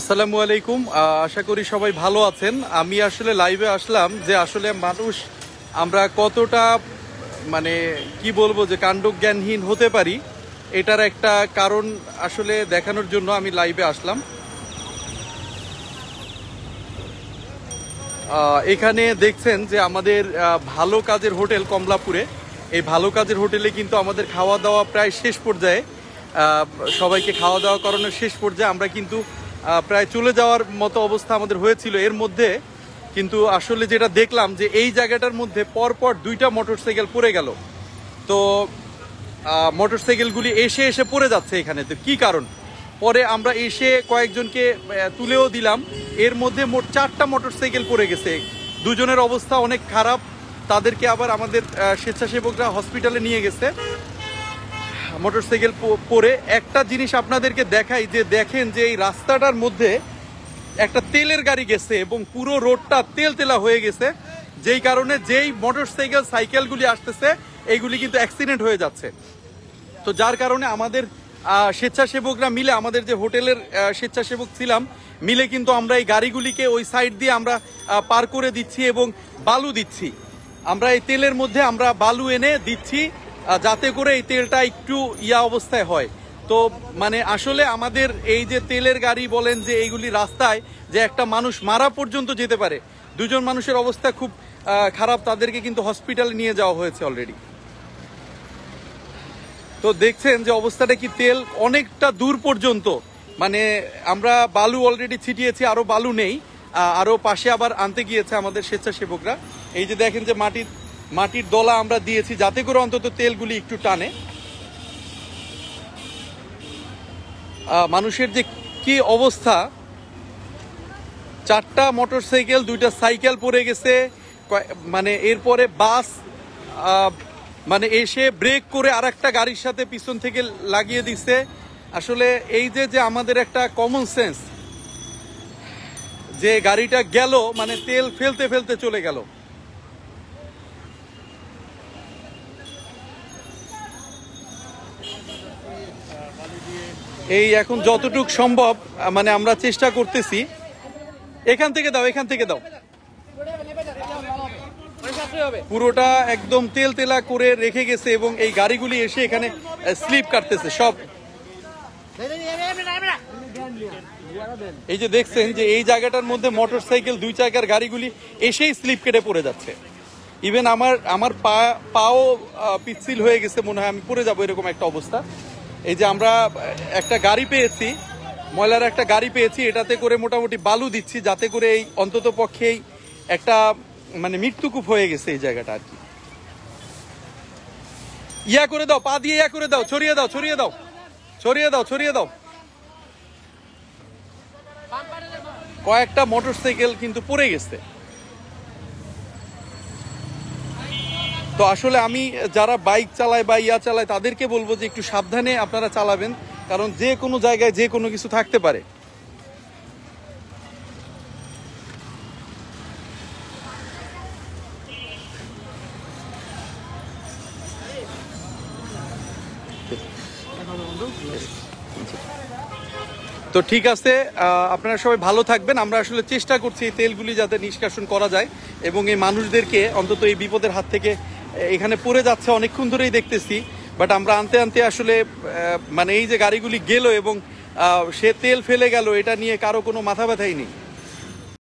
আসসালামু আলাইকুম আশা করি সবাই ভালো আছেন আমি আসলে লাইভে আসলাম যে আসলে মানুষ আমরা কতটা মানে কি বলবো যে কাণ্ডজ্ঞানহীন হতে পারি এটার একটা কারণ আসলে দেখানোর জন্য আমি লাইভে আসলাম এখানে দেখছেন যে আমাদের ভালো কাজের হোটেল কমলাপুরে এই ভালো কাজের হোটেলে কিন্তু আমাদের খাওয়া দাওয়া প্রায় শেষ পর্যায়ে সবাইকে খাওয়া দাওয়া করানোর শেষ পর্যায়ে আমরা কিন্তু প্রায় চলে যাওয়ার মতো অবস্থা আমাদের হয়েছিল এর মধ্যে কিন্তু আসলে যেটা দেখলাম যে এই জায়গাটার মধ্যে পরপর দুইটা মোটরসাইকেল পড়ে গেল তো মোটরসাইকেলগুলি এসে এসে পড়ে যাচ্ছে এখানে তো কী কারণ পরে আমরা এসে কয়েকজনকে তুলেও দিলাম এর মধ্যে মোট চারটা মোটরসাইকেল পড়ে গেছে দুজনের অবস্থা অনেক খারাপ তাদেরকে আবার আমাদের স্বেচ্ছাসেবকরা হসপিটালে নিয়ে গেছে মোটরসাইকেল পরে একটা জিনিস আপনাদেরকে দেখাই যে দেখেন যে এই রাস্তাটার মধ্যে একটা তেলের গাড়ি গেছে এবং পুরো রোডটা তেল তেলা হয়ে গেছে যেই কারণে যেই মোটরসাইকেল সাইকেলগুলি আসতেছে এইগুলি কিন্তু অ্যাক্সিডেন্ট হয়ে যাচ্ছে তো যার কারণে আমাদের স্বেচ্ছাসেবকরা মিলে আমাদের যে হোটেলের স্বেচ্ছাসেবক ছিলাম মিলে কিন্তু আমরা এই গাড়িগুলিকে ওই সাইড দিয়ে আমরা পার করে দিচ্ছি এবং বালু দিচ্ছি আমরা এই তেলের মধ্যে আমরা বালু এনে দিচ্ছি যাতে করে এই তেলটা একটু ইয়া অবস্থায় হয় তো মানে আসলে আমাদের এই যে তেলের গাড়ি বলেন যে এইগুলি রাস্তায় যে একটা মানুষ মারা পর্যন্ত যেতে পারে দুজন মানুষের অবস্থা খুব খারাপ তাদেরকে কিন্তু হসপিটালে নিয়ে যাওয়া হয়েছে অলরেডি তো দেখছেন যে অবস্থাটা কি তেল অনেকটা দূর পর্যন্ত মানে আমরা বালু অলরেডি ছিটিয়েছি আরও বালু নেই আরও পাশে আবার আনতে গিয়েছে আমাদের স্বেচ্ছাসেবকরা এই যে দেখেন যে মাটির মাটির দলা আমরা দিয়েছি যাতে করে অন্তত তেলগুলি একটু টানে মানুষের যে কি অবস্থা চারটা মোটর সাইকেল দুইটা সাইকেল পড়ে গেছে মানে এরপরে বাস মানে এসে ব্রেক করে আর একটা গাড়ির সাথে পিছন থেকে লাগিয়ে দিচ্ছে আসলে এই যে যে আমাদের একটা কমন সেন্স যে গাড়িটা গেল মানে তেল ফেলতে ফেলতে চলে গেল এই এখন যতটুক সম্ভব মানে আমরা চেষ্টা করতেছি এখান থেকে দাও এখান থেকে দাও পুরোটা একদম তেল তেলা করে রেখে গেছে এবং এই গাড়িগুলি এসে এখানে স্লিপ কাটতেছে সব এই যে দেখছেন যে এই জায়গাটার মধ্যে মোটরসাইকেল দুই চাকার গাড়িগুলি এসেই স্লিপ কেটে পড়ে যাচ্ছে ইভেন আমার আমার পা পাও পিচ্ছিল হয়ে গেছে মনে হয় আমি পড়ে যাবো এরকম একটা অবস্থা এই যে আমরা একটা গাড়ি পেয়েছি ময়লার একটা গাড়ি পেয়েছি এটাতে করে মোটামুটি বালু দিচ্ছি যাতে করে এই অন্তত পক্ষেই একটা মানে মৃত্যুকূপ হয়ে গেছে এই জায়গাটা আর কি ইয়া করে দাও পা দিয়ে ইয়া করে দাও ছড়িয়ে দাও ছড়িয়ে দাও ছড়িয়ে দাও ছড়িয়ে দাও কয়েকটা মোটরসাইকেল কিন্তু পড়ে গেছে তো আসলে আমি যারা বাইক চালায় বা ইয়া চালায় তাদেরকে বলবো যে একটু সাবধানে আপনারা চালাবেন কারণ যে কোনো জায়গায় যে কোনো কিছু থাকতে পারে তো ঠিক আছে আপনারা সবাই ভালো থাকবেন আমরা আসলে চেষ্টা করছি এই তেলগুলি যাতে নিষ্কাশন করা যায় এবং এই মানুষদেরকে অন্তত এই বিপদের হাত থেকে এখানে পড়ে যাচ্ছে অনেকক্ষণ ধরেই দেখতেছি বাট আমরা আনতে আনতে আসলে মানে এই যে গাড়িগুলি গেল এবং সে তেল ফেলে গেল এটা নিয়ে কারো কোনো মাথা ব্যথাই নেই